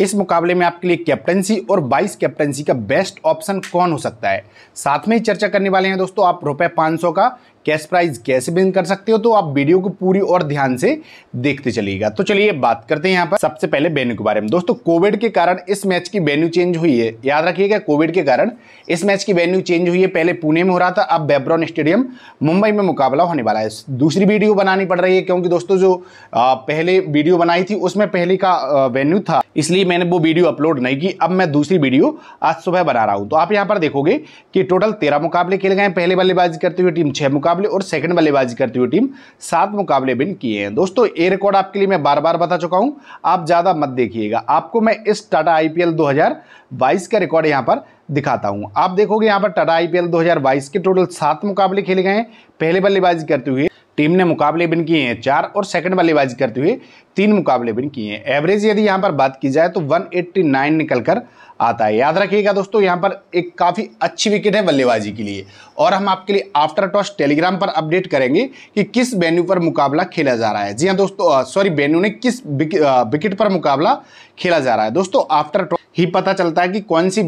इस मुकाबले में आपके लिए कैप्टनसी और वाइस कैप्टनसी का बेस्ट ऑप्शन कौन हो सकता है साथ में ही चर्चा करने वाले हैं दोस्तों आप रुपये पाँच का कैश प्राइज कैसे बिन कर सकते हो तो आप वीडियो को पूरी और ध्यान से देखते चलिएगा तो चलिए बात करते हैं यहाँ पर सबसे पहले वेन्यू के बारे में दोस्तों कोविड के कारण इस मैच की वेन्यू चेंज हुई है याद रखिएगा कोविड के कारण इस मैच की वेन्यू चेंज हुई है पहले पुणे में हो रहा था अब बेब्रॉन स्टेडियम मुंबई में मुकाबला होने वाला है दूसरी वीडियो बनानी पड़ रही है क्योंकि दोस्तों जो पहले वीडियो बनाई थी उसमें पहले का वेन्यू था इसलिए मैंने वो वीडियो अपलोड नहीं की अब मैं दूसरी वीडियो आज सुबह बना रहा हूँ तो आप यहाँ पर देखोगे कि टोटल तेरह मुकाबले खेले गए पहले बल्लेबाजी करते हुए टीम छः मुकाबले मुकाबले और सेकंड बल्लेबाजी करती हुई टीम सात मुकाबले बिन किए हैं दोस्तों ये रिकॉर्ड आपके लिए मैं बार बार बता चुका हूं आप ज़्यादा मत देखिएगा आपको मैं इस टाटा आईपीएल 2022 का रिकॉर्ड यहां पर दिखाता हूं आप देखोगे यहां पर टाटा आईपीएल 2022 के टोटल सात मुकाबले खेले गए हैं पहले बल्लेबाजी करते हुए टीम ने मुकाबले बिन किए हैं चार और सेकंड बल्लेबाजी करते हुए तीन मुकाबले बिन किए हैं एवरेज यदि यहाँ पर बात की जाए तो 189 निकलकर आता है याद रखिएगा दोस्तों यहाँ पर एक काफ़ी अच्छी विकेट है बल्लेबाजी के लिए और हम आपके लिए आफ्टर टॉस टेलीग्राम पर अपडेट करेंगे कि किस वेन्यू पर मुकाबला खेला जा रहा है जी हाँ दोस्तों सॉरी वेन्यू ने किस विकेट पर मुकाबला खेला जा रहा है दोस्तों आफ्टर टॉस ही पता चलता है कि कौन सी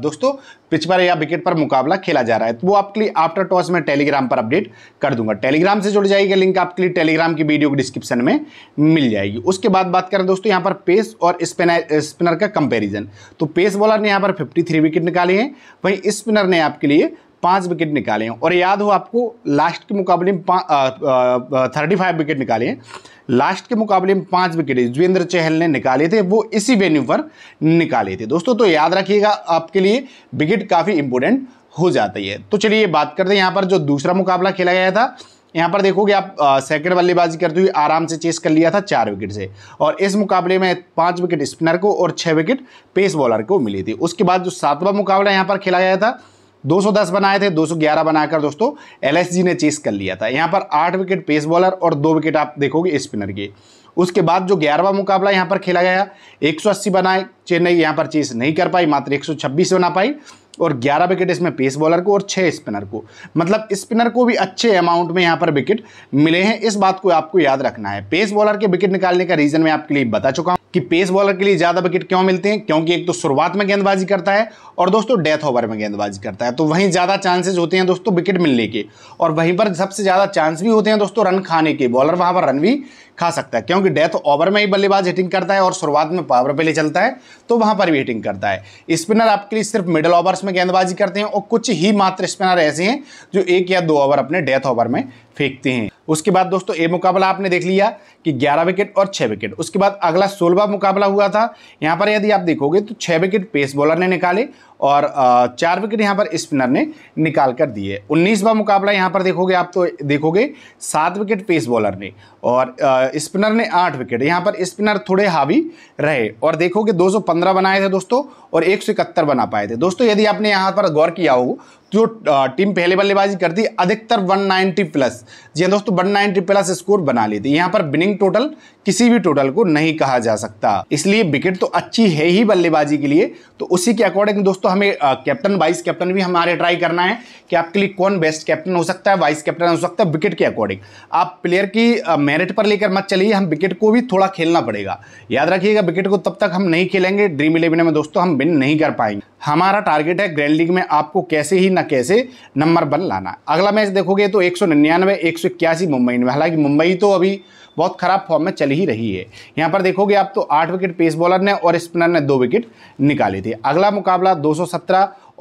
दोस्तों पिच पर या विकेट पर मुकाबला खेला जा रहा है तो वो आपके लिए आफ्टर टॉस में टेलीग्राम पर अपडेट कर दूंगा टेलीग्राम से जुड़ जाएगी लिंक आपके लिए टेलीग्राम की वीडियो के डिस्क्रिप्शन में मिल जाएगी उसके बाद बात करें दोस्तों यहाँ पर पेस और स्पिनर स्पिनर का कंपेरिजन तो पेस बॉलर ने यहाँ पर फिफ्टी विकेट निकाले हैं वहीं स्पिनर ने आपके लिए पाँच विकेट निकाले हैं और याद हो आपको लास्ट के मुकाबले में थर्टी फाइव विकेट निकाले हैं लास्ट के मुकाबले में पाँच विकेट युजवेंद्र चहल ने निकाले थे वो इसी वेन्यू पर निकाले थे दोस्तों तो याद रखिएगा आपके लिए विकेट काफ़ी इंपोर्टेंट हो जाती है तो चलिए बात करते हैं यहाँ पर जो दूसरा मुकाबला खेला गया था यहाँ पर देखोगे आप सेकंड बल्लेबाजी करते हुए आराम से चेस कर लिया था चार विकेट से और इस मुकाबले में पाँच विकेट स्पिनर को और छः विकेट पेस बॉलर को मिली थी उसके बाद जो सातवां मुकाबला यहाँ पर खेला गया था 210 बनाए थे 211 बनाकर दोस्तों एलएसजी ने चेस कर लिया था यहाँ पर आठ विकेट पेस बॉलर और दो विकेट आप देखोगे स्पिनर के उसके बाद जो ग्यारहवा मुकाबला यहाँ पर खेला गया 180 बनाए चेन्नई यहाँ पर चेस नहीं कर पाई मात्र 126 बना पाई और 11 विकेट इसमें पेस बॉलर को और 6 स्पिनर को मतलब स्पिनर को भी अच्छे अमाउंट में यहाँ पर विकेट मिले हैं इस बात को आपको याद रखना है पेस बॉलर के विकेट निकालने का रीज़न मैं आपके लिए बता चुका हूँ कि पेस बॉलर के लिए ज़्यादा विकेट क्यों मिलते हैं क्योंकि एक तो शुरुआत में गेंदबाजी करता है और दोस्तों डेथ ओवर में गेंदबाजी करता है तो वहीं ज़्यादा चांसेस होते हैं दोस्तों विकेट मिलने के और वहीं पर सबसे ज़्यादा चांस भी होते हैं दोस्तों रन खाने के बॉलर वहाँ पर रन भी खा सकता है क्योंकि डेथ ओवर में ही बल्लेबाज हिटिंग करता है और शुरुआत में पावर प्ले चलता है तो वहां पर भी हिटिंग करता है स्पिनर आपके लिए सिर्फ मिडल ओवर में गेंदबाजी करते हैं और कुछ ही मात्र स्पिनर ऐसे हैं जो एक या दो ओवर अपने डेथ ओवर में फेंकते हैं उसके बाद दोस्तों ये मुकाबला आपने देख लिया कि 11 विकेट और 6 विकेट उसके बाद अगला सोलवा मुकाबला हुआ था यहाँ पर यदि आप देखोगे तो 6 विकेट पेस बॉलर ने निकाले और चार विकेट यहाँ पर स्पिनर ने निकाल कर दिए उन्नीसवा मुकाबला यहाँ पर देखोगे आप तो देखोगे सात विकेट पेस बॉलर ने और स्पिनर ने आठ विकेट यहाँ पर स्पिनर थोड़े हावी रहे और देखोगे 215 बनाए थे दोस्तों और एक बना पाए थे दोस्तों यदि आपने यहाँ पर गौर किया हो जो टीम पहले बल्लेबाजी करती अधिकतर 190 प्लस जी हाँ दोस्तों 190 प्लस स्कोर बना लेती यहाँ पर बिनिंग टोटल किसी भी टोटल को नहीं कहा जा सकता इसलिए विकेट तो अच्छी है ही बल्लेबाजी के लिए तो उसी के अकॉर्डिंग दोस्तों हमें कैप्टन वाइस कैप्टन भी हमारे ट्राई करना है कि आपके लिए कौन बेस्ट कैप्टन हो सकता है वाइस कैप्टन हो सकता है विकेट के अकॉर्डिंग आप प्लेयर की मेरिट पर लेकर मत चलिए हम विकेट को भी थोड़ा खेलना पड़ेगा याद रखिएगा विकेट को तब तक हम नहीं खेलेंगे ड्रीम इलेवन में दोस्तों हम विन नहीं कर पाएंगे हमारा टारगेट है ग्रैंड लीग में आपको कैसे ही ना कैसे नंबर वन लाना अगला मैच देखोगे तो एक सौ निन्यानवे एक सौ इक्यासी मुंबई में हालांकि मुंबई तो अभी बहुत खराब फॉर्म में चल ही रही है यहां पर देखोगे आप तो आठ विकेट पेस बॉलर ने और स्पिनर ने दो विकेट निकाली थे अगला मुकाबला दो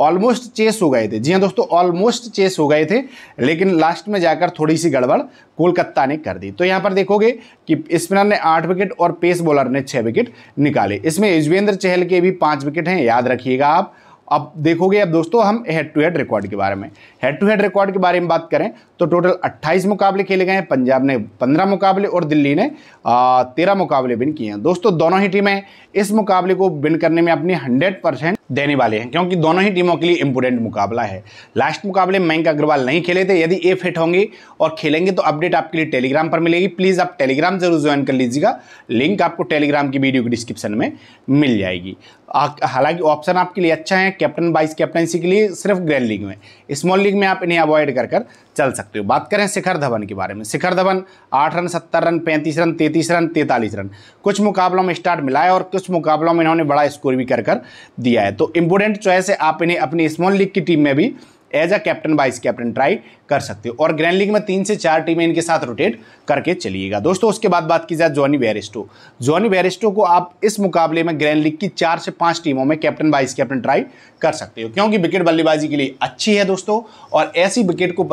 ऑलमोस्ट चेस हो गए थे जी हाँ दोस्तों ऑलमोस्ट चेस हो गए थे लेकिन लास्ट में जाकर थोड़ी सी गड़बड़ कोलकाता ने कर दी तो यहाँ पर देखोगे कि स्पिनर ने आठ विकेट और पेस बॉलर ने छः विकेट निकाले इसमें युजवेंद्र चहल के भी पाँच विकेट हैं याद रखिएगा आप अब देखोगे अब दोस्तों हम हेड टू हेड रिकॉर्ड के बारे में हेड टू हेड रिकॉर्ड के बारे में बात करें तो टोटल 28 मुकाबले खेले गए हैं पंजाब ने 15 मुकाबले और दिल्ली ने तेरह मुकाबले विन किए हैं दोस्तों दोनों ही टीमें इस मुकाबले को विन करने में अपनी हंड्रेड परसेंट देने वाले हैं क्योंकि दोनों ही टीमों के लिए इम्पोर्टेंट मुकाबला है लास्ट मुकाबले मयंक अग्रवाल नहीं खेले थे यदि ए फिट होंगे और खेलेंगे तो अपडेट आपके लिए टेलीग्राम पर मिलेगी प्लीज़ आप टेलीग्राम जरूर ज्वाइन कर लीजिएगा लिंक आपको टेलीग्राम की वीडियो की डिस्क्रिप्शन में मिल जाएगी हालांकि ऑप्शन आपके लिए अच्छा है कैप्टन वाइस कैप्टनसी के लिए सिर्फ ग्रैंड लीग में स्मॉल लीग में आप इन्हें अवॉइड कर कर चल सकते हो बात करें शिखर धवन के बारे में शिखर धवन आठ रन सत्तर रन पैंतीस रन तैंतीस रन तैंतालीस रन कुछ मुकाबलों में स्टार्ट मिला है और कुछ मुकाबलों में इन्होंने बड़ा स्कोर भी कर कर दिया है तो इंपोर्टेंट चॉइस है आप इन्हें अपनी स्मॉल लीग की टीम में भी as a captain vice captain try कर सकते हो और ग्रैंड लीग में तीन से चार टीमें इनके साथ रोटेट करके चलिएगा दोस्तों उसके बाद बात की जाए जॉनी वेरिस्टो जॉनी बेरिस्टो को आप इस मुकाबले में ग्रैंड लीग की चार से पांच टीमों में कैप्टन वाइस कैप्टन ट्राई कर सकते हो क्योंकि विकेट बल्लेबाजी के लिए अच्छी है दोस्तों और ऐसी विकेट को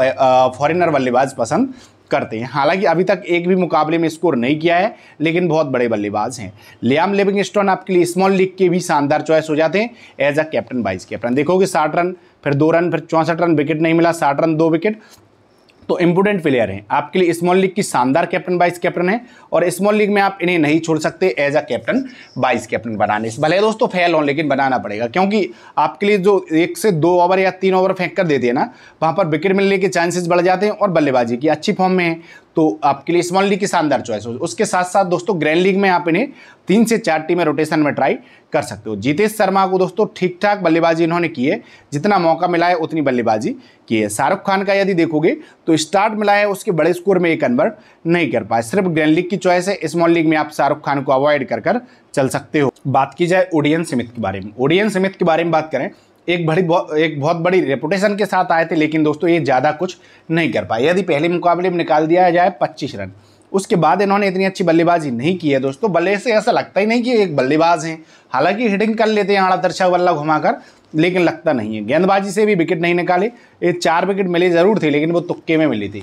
फॉरिनर बल्लेबाज पसंद करते हैं हालांकि अभी तक एक भी मुकाबले में स्कोर नहीं किया है लेकिन बहुत बड़े बल्लेबाज हैं लियाम लिविंगस्टोन आपके लिए स्मॉल लीग के भी शानदार चॉइस हो जाते हैं as a captain vice captain देखोगे साठ रन फिर दो रन फिर चौंसठ रन विकेट नहीं मिला साठ रन दो विकेट तो इंपोर्टेंट प्लेयर हैं आपके लिए स्मॉल लीग की शानदार कैप्टन वाइस कैप्टन है और स्मॉल लीग में आप इन्हें नहीं छोड़ सकते as a captain vice captain बनाने से भले दोस्तों फेल हो लेकिन बनाना पड़ेगा क्योंकि आपके लिए जो एक से दो ओवर या तीन ओवर फेंक कर देते हैं ना वहाँ पर विकेट मिलने के चांसेस बढ़ जाते हैं और बल्लेबाजी की अच्छी फॉर्म में है तो आपके लिए स्मॉल लीग की शानदार चॉइस हो उसके साथ साथ दोस्तों ग्रैंड लीग में आप इन्हें तीन से चार टीमें रोटेशन में ट्राई कर सकते हो जितेश शर्मा को दोस्तों ठीक ठाक बल्लेबाजी इन्होंने की है जितना मौका मिला है उतनी बल्लेबाजी की है शाहरुख खान का यदि देखोगे तो स्टार्ट मिला है उसके बड़े स्कोर में ये कन्वर्ट नहीं कर पाए सिर्फ ग्रैंड लीग की चॉइस है स्मॉल लीग में आप शाहरुख खान को अवॉइड कर कर चल सकते हो बात की जाए ओडियन समित के बारे में ओडियन समित के बारे में बात करें एक बड़ी एक बहुत बड़ी रेपुटेशन के साथ आए थे लेकिन दोस्तों ये ज़्यादा कुछ नहीं कर पाए यदि पहले मुकाबले में निकाल दिया जाए पच्चीस रन उसके बाद इन्होंने इतनी अच्छी बल्लेबाजी नहीं की है दोस्तों बल्ले से ऐसा लगता ही नहीं कि एक बल्लेबाज हैं हालांकि हिटिंग कर लेते हैं आड़ा दर्शा बल्ला घुमाकर लेकिन लगता नहीं है गेंदबाजी से भी विकेट नहीं निकाले ये चार विकेट मिले ज़रूर थे लेकिन वो तुक्के में मिली थी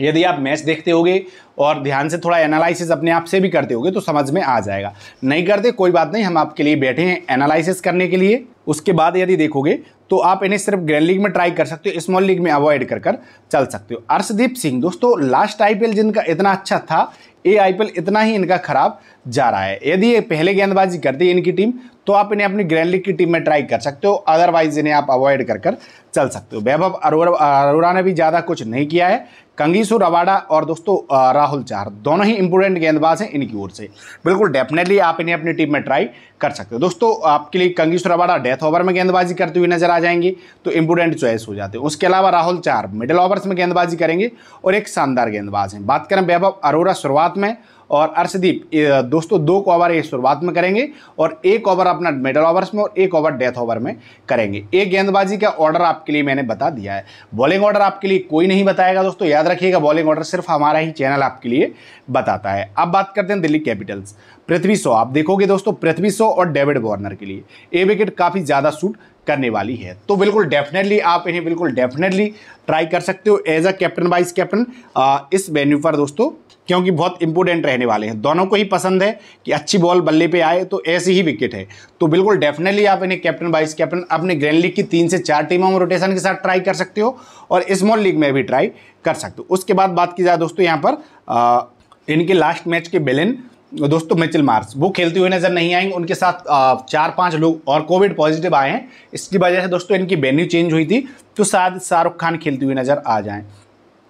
यदि आप मैच देखते होगे और ध्यान से थोड़ा एनालिसिस अपने आप से भी करते होगे तो समझ में आ जाएगा नहीं करते कोई बात नहीं हम आपके लिए बैठे हैं एनालिसिस करने के लिए उसके बाद यदि देखोगे तो आप इन्हें सिर्फ ग्रैंड लीग में ट्राई कर सकते हो स्मॉल लीग में अवॉइड कर कर चल सकते हो अर्शदीप सिंह दोस्तों लास्ट आई जिनका इतना अच्छा था ये आई इतना ही इनका खराब जा रहा है यदि ये पहले गेंदबाजी करती है इनकी टीम तो आप इन्हें अपनी ग्रैंड लीग की टीम में ट्राई कर सकते हो अदरवाइज इन्हें आप अवॉइड कर कर चल सकते हो वैभव अरोरा ने भी ज़्यादा कुछ नहीं किया है कंगीसु रवाडा और दोस्तों राहुल चार दोनों ही इंपोर्टेंट गेंदबाज हैं इनकी ओर से बिल्कुल डेफिनेटली आप इन्हें अपनी टीम में ट्राई कर सकते हो दोस्तों आपके लिए कंगीसु रवाडा डेथ ओवर में गेंदबाजी करते हुए नजर आ जाएंगे तो इंपोर्टेंट चॉइस हो जाते हैं उसके अलावा राहुल चार मिडिल ओवर्स में गेंदबाजी करेंगे और एक शानदार गेंदबाज हैं बात करें वैभव अरोरा शुरुआत में और अर्शदीप दोस्तों दो ओवर ये शुरुआत में करेंगे और एक ओवर अपना मिडल ओवर्स में और एक ओवर डेथ ओवर में करेंगे एक गेंदबाजी का ऑर्डर आपके लिए मैंने बता दिया है बॉलिंग ऑर्डर आपके लिए कोई नहीं बताएगा दोस्तों याद रखिएगा बॉलिंग ऑर्डर सिर्फ हमारा ही चैनल आपके लिए बताता है अब बात करते हैं दिल्ली कैपिटल्स पृथ्वी शो आप देखोगे दोस्तों पृथ्वी शो और डेविड वार्नर के लिए ए विकेट काफ़ी ज़्यादा सूट करने वाली है तो बिल्कुल डेफिनेटली आप इन्हें बिल्कुल डेफिनेटली ट्राई कर सकते हो as a captain vice captain इस वेन्यू पर दोस्तों क्योंकि बहुत इंपोर्टेंट रहने वाले हैं दोनों को ही पसंद है कि अच्छी बॉल बल्ले पे आए तो ऐसी ही विकेट है तो बिल्कुल डेफिनेटली आप इन्हें कैप्टन वाइस कैप्टन अपने ग्रैंड लीग की तीन से चार टीमों में रोटेशन के साथ ट्राई कर सकते हो और स्मॉल लीग में भी ट्राई कर सकते हो उसके बाद बात की जाए दोस्तों यहाँ पर आ, इनके लास्ट मैच के बेलिन दोस्तों मिचिल मार्स वो खेलते हुए नज़र नहीं आएंगे उनके साथ चार पांच लोग और कोविड पॉजिटिव आए हैं इसकी वजह से दोस्तों इनकी वेन्यू चेंज हुई थी तो शायद शाहरुख खान खेलते हुए नज़र आ जाएं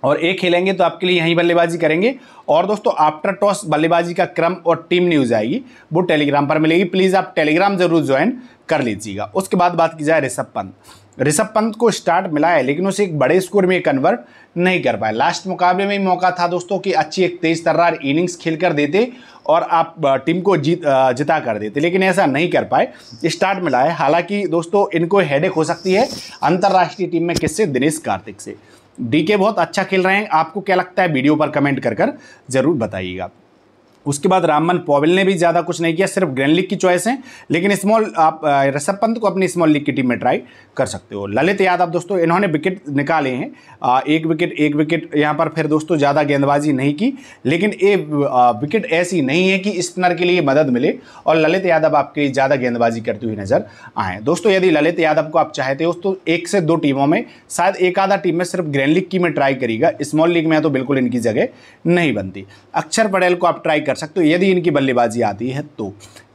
और एक खेलेंगे तो आपके लिए यहीं बल्लेबाजी करेंगे और दोस्तों आफ्टर टॉस बल्लेबाजी का क्रम और टीम न्यूज़ आएगी वो टेलीग्राम पर मिलेगी प्लीज़ आप टेलीग्राम ज़रूर ज्वाइन कर लीजिएगा उसके बाद बात की जाए ऋषभ पंत ऋषभ पंत को स्टार्ट मिला है लेकिन उसे एक बड़े स्कोर में कन्वर्ट नहीं कर पाए लास्ट मुकाबले में मौका था दोस्तों कि अच्छी एक तेज़ तर्रार इनिंग्स खेल कर देते और आप टीम को जीत जिता कर देते लेकिन ऐसा नहीं कर पाए स्टार्ट में लाए हालांकि दोस्तों इनको हेडेक हो सकती है अंतर्राष्ट्रीय टीम में किससे दिनेश कार्तिक से डीके बहुत अच्छा खेल रहे हैं आपको क्या लगता है वीडियो पर कमेंट कर कर ज़रूर बताइएगा उसके बाद राममन पॉवेल ने भी ज़्यादा कुछ नहीं किया सिर्फ ग्रैंड लीग की चॉइस है लेकिन स्मॉल आप ऋषभ पंत को अपनी स्मॉल लीग की टीम में ट्राई कर सकते हो ललित यादव दोस्तों इन्होंने विकेट निकाले हैं एक विकेट एक विकेट यहाँ पर फिर दोस्तों ज़्यादा गेंदबाजी नहीं की लेकिन ये विकेट ऐसी नहीं है कि स्पिनर के लिए मदद मिले और ललित यादव आपके ज़्यादा गेंदबाजी करती हुई नज़र आए दोस्तों यदि ललित यादव को आप चाहते हो तो एक से दो टीमों में शायद एक आधा टीम में सिर्फ ग्रैंड लीग की में ट्राई करेगा स्मॉल लीग में तो बिल्कुल इनकी जगह नहीं बनती अक्षर पटेल को आप ट्राई कर सकते हो यदि इनकी बल्लेबाजी आती है तो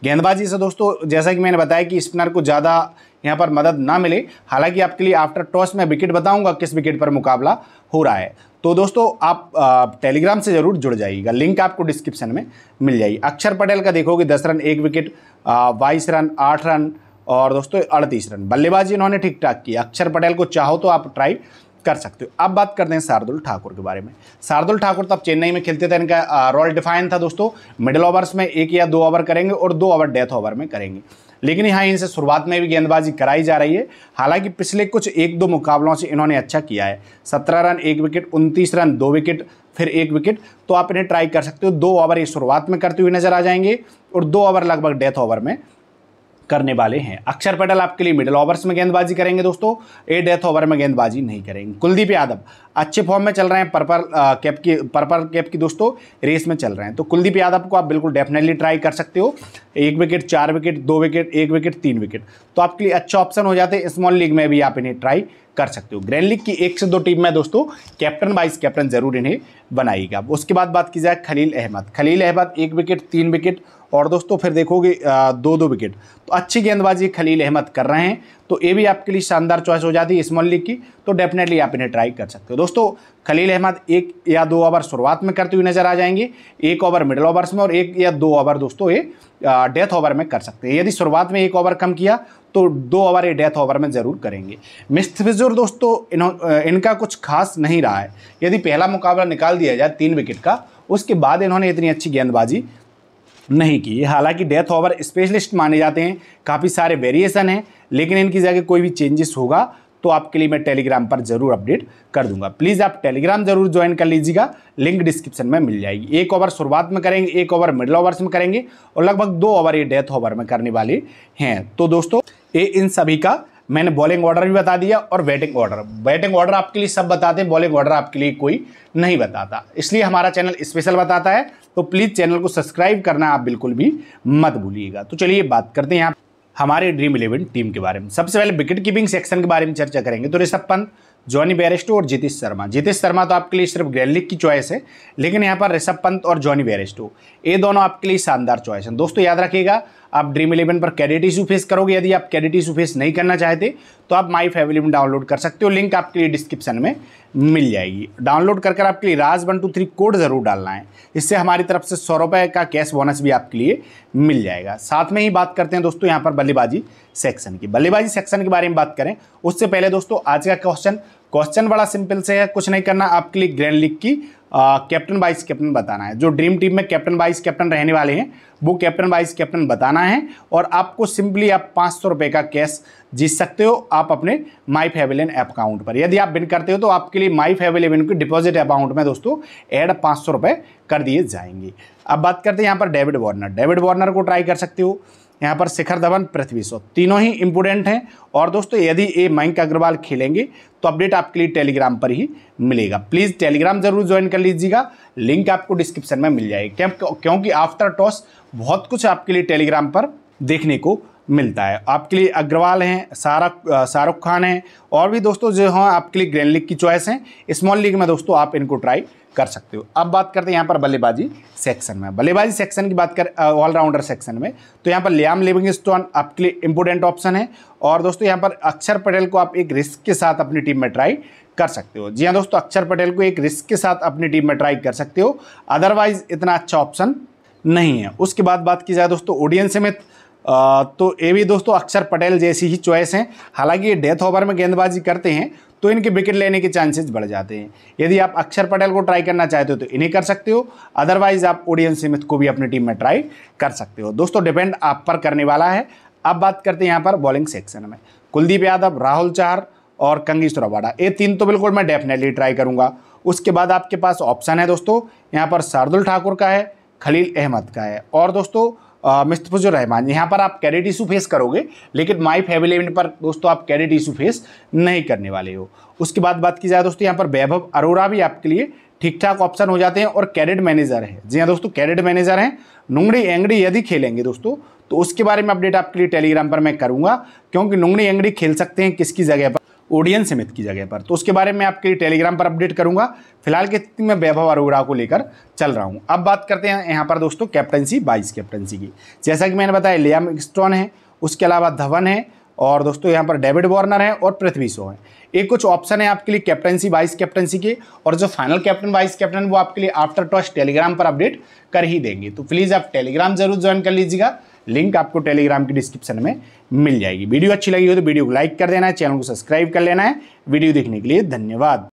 गेंदबाजी से दोस्तों जैसा कि मैंने बताया कि स्पिनर को ज़्यादा यहाँ पर मदद ना मिले हालांकि आपके लिए आफ्टर टॉस में विकेट बताऊंगा किस विकेट पर मुकाबला हो रहा है तो दोस्तों आप टेलीग्राम से ज़रूर जुड़ जाइएगा लिंक आपको डिस्क्रिप्शन में मिल जाएगी अक्षर पटेल का देखोगे दस रन एक विकेट बाईस रन आठ रन और दोस्तों अड़तीस रन बल्लेबाजी इन्होंने ठीक ठाक की अक्षर पटेल को चाहो तो आप ट्राई कर सकते हो अब बात करते हैं शार्दुल ठाकुर के बारे में शार्दुल ठाकुर तब तो चेन्नई में खेलते थे इनका रोल डिफाइन था दोस्तों मिडिल ओवर्स में एक या दो ओवर करेंगे और दो ओवर डेथ ओवर में करेंगे लेकिन यहाँ इनसे शुरुआत में भी गेंदबाजी कराई जा रही है हालांकि पिछले कुछ एक दो मुकाबलों से इन्होंने अच्छा किया है सत्रह रन एक विकेट उनतीस रन दो विकेट फिर एक विकेट तो आप इन्हें ट्राई कर सकते हो दो ओवर ये शुरुआत में करते हुए नजर आ जाएंगे और दो ओवर लगभग डेथ ओवर में करने वाले हैं अक्षर पटेल आपके लिए मिडिल ओवर्स में गेंदबाजी करेंगे दोस्तों ए डेथ ओवर में गेंदबाजी नहीं करेंगे कुलदीप यादव अच्छे फॉर्म में चल रहे हैं पर्पल कैप की पर्पल कैप की दोस्तों रेस में चल रहे हैं तो कुलदीप यादव को आप बिल्कुल डेफिनेटली ट्राई कर सकते हो एक विकेट चार विकेट दो विकेट एक विकेट तीन विकेट तो आपके लिए अच्छा ऑप्शन हो जाते हैं स्मॉल लीग में भी आप इन्हें ट्राई कर सकते हो ग्रैंड लीग की एक से दो टीम में दोस्तों कैप्टन वाइस कैप्टन जरूर इन्हें बनाएगा उसके बाद बात की जाए खलील अहमद खलील अहमद एक विकेट तीन विकेट और दोस्तों फिर देखोगे दो दो विकेट तो अच्छी गेंदबाजी खलील अहमद कर रहे हैं तो ये भी आपके लिए शानदार चॉइस हो जाती है स्मॉल लीग की तो डेफिनेटली आप इन्हें ट्राई कर सकते हो दोस्तों खलील अहमद एक या दो ओवर शुरुआत में करते हुए नजर आ जाएंगे एक ओवर मिडल ओवर्स में और एक या दो ओवर दोस्तों ये डेथ ओवर में कर सकते हैं यदि शुरुआत में एक ओवर कम किया तो दो ओवर या डेथ ओवर में ज़रूर करेंगे मिस्थविजुर दोस्तों इनका कुछ खास नहीं रहा है यदि पहला मुकाबला निकाल दिया जाए तीन विकेट का उसके बाद इन्होंने इतनी अच्छी गेंदबाजी नहीं की हालांकि डेथ ओवर स्पेशलिस्ट माने जाते हैं काफ़ी सारे वेरिएशन हैं लेकिन इनकी जगह कोई भी चेंजेस होगा तो आपके लिए मैं टेलीग्राम पर जरूर अपडेट कर दूंगा प्लीज़ आप टेलीग्राम जरूर ज्वाइन कर लीजिएगा लिंक डिस्क्रिप्शन में मिल जाएगी एक ओवर शुरुआत में करेंगे एक ओवर मिडिल ओवर्स में करेंगे और लगभग दो ओवर ये डेथ ओवर में करने वाले हैं तो दोस्तों ये इन सभी का मैंने बॉलिंग ऑर्डर भी बता दिया और बैटिंग ऑर्डर बैटिंग ऑर्डर आपके लिए सब बताते हैं बॉलिंग ऑर्डर आपके लिए कोई नहीं बताता इसलिए हमारा चैनल स्पेशल बताता है तो प्लीज़ चैनल को सब्सक्राइब करना आप बिल्कुल भी मत भूलिएगा तो चलिए बात करते हैं यहाँ हमारे ड्रीम इलेवन टीम के बारे में सबसे पहले विकेट कीपिंग सेक्शन के बारे में चर्चा करेंगे तो ऋषभ पंत जॉनी बेरेस्टो और जितेश शर्मा जितेश शर्मा तो आपके लिए सिर्फ ग्रैलिक की चॉइस है लेकिन यहाँ पर ऋषभ पंत और जॉनी बेरेस्टो ये दोनों आपके लिए शानदार चॉइस हैं दोस्तों याद रखिएगा आप ड्रीम इलेवन पर कैडेट इशू फेस करोगे यदि आप कैडेट इशू फेस नहीं करना चाहते तो आप माई फैमिली में डाउनलोड कर सकते हो लिंक आपके लिए डिस्क्रिप्शन में मिल जाएगी डाउनलोड कर कर आपके लिए Raj one two three code ज़रूर डालना है इससे हमारी तरफ से सौ रुपये का कैश बोनस भी आपके लिए मिल जाएगा साथ में ही बात करते हैं दोस्तों यहाँ पर बल्लेबाजी सेक्शन की बल्लेबाजी सेक्शन के बारे में बात करें उससे पहले दोस्तों आज का क्वेश्चन क्वेश्चन बड़ा सिंपल से है कुछ नहीं करना आपके लिए ग्रैंड लीग की कैप्टन वाइस कैप्टन बताना है जो ड्रीम टीम में कैप्टन वाइस कैप्टन रहने वाले हैं वो कैप्टन वाइस कैप्टन बताना है और आपको सिंपली आप पाँच सौ रुपये का कैश जीत सकते हो आप अपने माई फेवेलियन अकाउंट पर यदि आप बिन करते हो तो आपके लिए माई फेवेलियन के डिपॉजिट अकाउंट में दोस्तों एड पाँच सौ रुपये कर दिए जाएंगे अब बात करते हैं यहाँ पर डेविड वार्नर डेविड वार्नर को ट्राई कर सकते हो यहाँ पर शिखर धवन पृथ्वी शो तीनों ही इम्पोर्टेंट हैं और दोस्तों यदि ये मयंक अग्रवाल खेलेंगे तो अपडेट आपके लिए टेलीग्राम पर ही मिलेगा प्लीज़ टेलीग्राम जरूर ज्वाइन कर लीजिएगा लिंक आपको डिस्क्रिप्शन में मिल जाएगी क्योंकि आफ्टर टॉस बहुत कुछ आपके लिए टेलीग्राम पर देखने को मिलता है आपके लिए अग्रवाल हैं सारा शाहरुख खान हैं और भी दोस्तों जो हैं आपके लिए ग्रैंड लीग की चॉइस हैं स्मॉल लीग में दोस्तों आप इनको ट्राई कर सकते हो अब बात करते हैं यहाँ पर बल्लेबाजी सेक्शन में बल्लेबाजी सेक्शन की बात कर ऑलराउंडर सेक्शन में तो यहाँ पर लियाम लिविंगस्टोन आपके लिए इंपोर्टेंट ऑप्शन है और दोस्तों यहाँ पर अक्षर पटेल को आप एक रिस्क के साथ अपनी टीम में ट्राई कर सकते हो जी हाँ दोस्तों अक्षर पटेल को एक रिस्क के साथ अपनी टीम में ट्राई कर सकते हो अदरवाइज इतना अच्छा ऑप्शन नहीं है उसके बाद बात की जाए दोस्तों ओडियन समेत तो ये भी दोस्तों अक्षर पटेल जैसी ही चॉइस हैं हालांकि ये डेथ ओवर में गेंदबाजी करते हैं तो इनके विकेट लेने के चांसेस बढ़ जाते हैं यदि आप अक्षर पटेल को ट्राई करना चाहते हो तो इन्हें कर सकते हो अदरवाइज आप ओडियन सिमिथ को भी अपनी टीम में ट्राई कर सकते हो दोस्तों डिपेंड आप पर करने वाला है अब बात करते हैं यहाँ पर बॉलिंग सेक्शन में कुलदीप यादव राहुल चार और कंगीश रवाडा ये तीन तो बिल्कुल मैं डेफिनेटली ट्राई करूँगा उसके बाद आपके पास ऑप्शन है दोस्तों यहाँ पर शार्दुल ठाकुर का है खलील अहमद का है और दोस्तों मुस्तफ़ुर रहमान यहाँ पर आप कैरेट इशू फेस करोगे लेकिन माई फैमिली इवेंट पर दोस्तों आप कैरेट इशू फेस नहीं करने वाले हो उसके बाद बात की जाए दोस्तों यहाँ पर वैभव अरोरा भी आपके लिए ठीक ठाक ऑप्शन हो जाते हैं और कैरेट मैनेजर है जी हाँ दोस्तों कैरेट मैनेजर हैं नुंगड़ी एंगड़ी यदि खेलेंगे दोस्तों तो उसके बारे में अपडेट आपके लिए टेलीग्राम पर मैं करूँगा क्योंकि नुंगड़ी एंगड़ी खेल सकते हैं किसकी जगह पर ओडियन समित की जगह पर तो उसके बारे में आपके टेलीग्राम पर अपडेट करूंगा फिलहाल के स्थिति में वैभव अरोड़ा को लेकर चल रहा हूं अब बात करते हैं यहाँ पर दोस्तों कैप्टनसी बाइस कैप्टनसी की जैसा कि मैंने बताया लियाम स्टोन है उसके अलावा धवन है और दोस्तों यहाँ पर डेविड वार्नर है और पृथ्वी शो है ये कुछ ऑप्शन है आपके लिए कैप्टनसी वाइस कैप्टनसी के और जो फाइनल कैप्टन वाइस कैप्टन वो आपके लिए आफ्टर टॉस टेलीग्राम पर अपडेट कर ही देंगे तो प्लीज़ आप टेलीग्राम जरूर ज्वाइन कर लीजिएगा लिंक आपको टेलीग्राम की डिस्क्रिप्शन में मिल जाएगी वीडियो अच्छी लगी हो तो वीडियो को लाइक कर देना है चैनल को सब्सक्राइब कर लेना है वीडियो देखने के लिए धन्यवाद